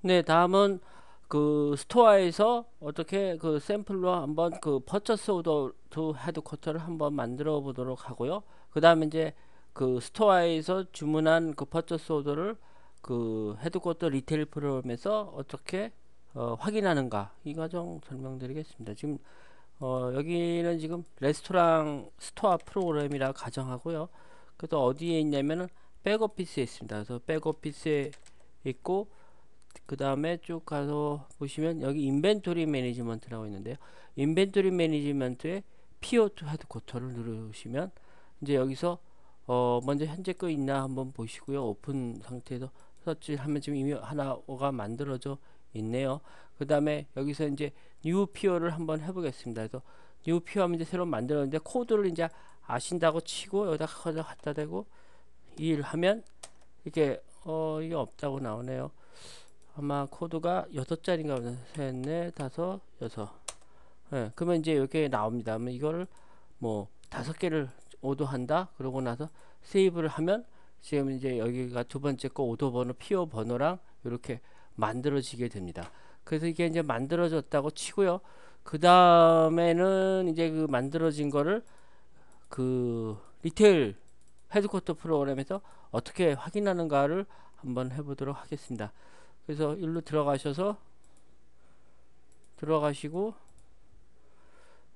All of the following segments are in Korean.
네, 다음은 그 스토어에서 어떻게 그 샘플로 한번 그 퍼처스 오더 투 헤드쿼터를 한번 만들어 보도록 하고요. 그 다음에 이제 그 스토어에서 주문한 그 퍼처스 오더를 그 헤드쿼터 리테일 프로그램에서 어떻게 어, 확인하는가 이 과정 설명드리겠습니다. 지금 어, 여기는 지금 레스토랑 스토어 프로그램이라 가정하고요. 그래서 어디에 있냐면은 백오피스에 있습니다. 그래서 백오피스에 있고 그 다음에 쭉 가서 보시면 여기 인벤토리 매니지먼트라고 있는데요 인벤토리 매니지먼트에 PO2 헤드코터를 누르시면 이제 여기서 어 먼저 현재 거 있나 한번 보시고요 오픈 상태에서 서치 하면 지금 이미 하나가 만들어져 있네요 그 다음에 여기서 이제 new PO를 한번 해보겠습니다 그래서 new PO 하면 이제 새로 만들었는데 코드를 이제 아신다고 치고 여기다 갖다 대고 일 하면 이렇게 어 이게 없다고 나오네요 아마 코드가 여섯 자리인가 보다. 셋, 넷, 다섯, 여섯. 예, 그러면 이제 이렇게 나옵니다. 그러면 이거를 뭐 다섯 개를 오도한다. 그러고 나서 세이브를 하면 지금 이제 여기가 두 번째 거 오도 번호, 피 o 번호랑 이렇게 만들어지게 됩니다. 그래서 이게 이제 만들어졌다고 치고요. 그 다음에는 이제 그 만들어진 거를 그 리테일 헤드쿼터 프로그램에서 어떻게 확인하는가를 한번 해보도록 하겠습니다. 그래서 일로 들어가셔서 들어가시고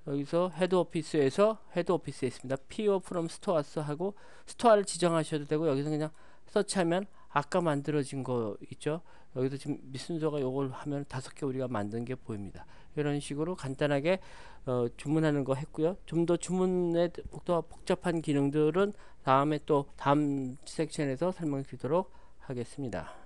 여기서 헤드 오피스에서 헤드 오피스에 있습니다. PO from stores 하고 스토어를 지정하셔도 되고 여기서 그냥 서치하면 아까 만들어진 거 있죠. 여기서 지금 미순서가 요걸 하면 다섯 개 우리가 만든 게 보입니다. 이런 식으로 간단하게 어, 주문하는 거 했고요. 좀 더 주문에 복 복잡한 기능들은 다음에 또 다음 섹션에서 설명드리도록 하겠습니다.